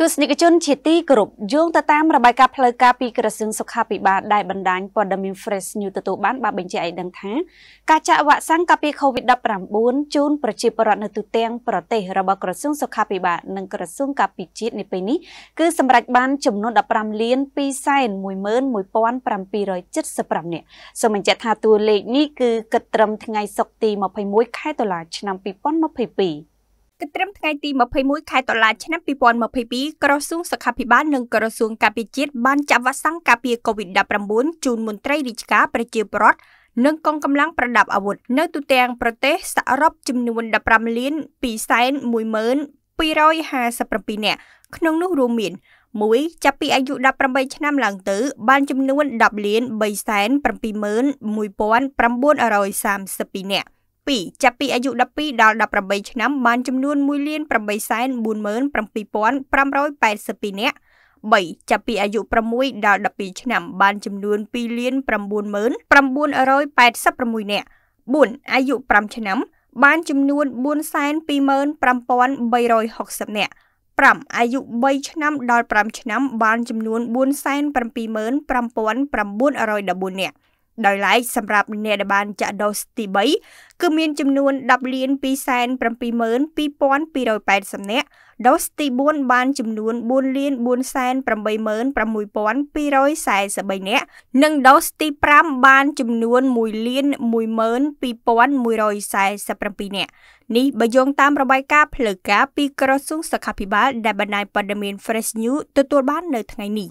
ទស្សនិកជនជាទីគោរពយោងទៅតាមរបាយការណ៍ផ្លូវការពីក្រសួងសុខាភិបាលដែលបណ្ដាញព័ត៌មាន Fresh News ទទួលបានបានបញ្ជាក់ឲ្យដឹងថា ការចាក់វ៉ាក់សាំងកាពី COVID-19 ជូនប្រជាពលរដ្ឋនៅទូទាំងប្រទេសរបស់ក្រសួងសុខាភិបាលនិងក្រសួងការពារជាតិនៅពេលនេះគឺសម្រេចបានចំនួន15លាន211,775នាក់សូមបញ្ជាក់ថាតួលេខនេះគឺគិតត្រឹមថ្ងៃសុក្រទី21ខែតុលាឆ្នាំ2022គិតត្រឹមថ្ងៃទី21ខែតុលាឆ្នាំ2022ក្រសួងសុខាភិបាលនិងក្រសួងការពារជាតិបានចាក់វ៉ាក់សាំងការពារ COVID-19 ជូនមន្ត្រីរាជការប្រជាពលរដ្ឋនិងកងកម្លាំងប្រដាប់អាវុធនៅទូទាំងប្រទេសសរុបចំនួន15លាន212,257នាក់ក្នុងនោះរួមមាន1ចាប់ពីអាយុ18ឆ្នាំឡើងទៅបានចំនួន10លាន3,711,932នាក់2012ចាប់ពីអាយុ12ដល់18ឆ្នាំបានចំនួន1,847,582នាក់3ចាប់ពីអាយុ6ដល់12ឆ្នាំបានចំនួន2,99,986នាក់4អាយុ5ឆ្នាំបានចំនួន4,25360នាក់5អាយុ3ឆ្នាំដល់5ឆ្នាំបានចំនួន4,75914នាក់ដោយឡែកសម្រាប់អ្នកដែលបានចាក់ដូសទី3គឺមានចំនួន10លាន272,280នាក់ដូសទី4បានចំនួន4លាន486,243នាក់និងដូសទី5បាន ចំនួន1លាន12,147នាក់នេះបើយោងតាមរបាយការណ៍ផ្លូវការពីក្រសួងសុខាភិបាលដែលបណ្ដាញព័ត៌មាន Fresh News ទទួលបាននៅថ្ងៃនេះ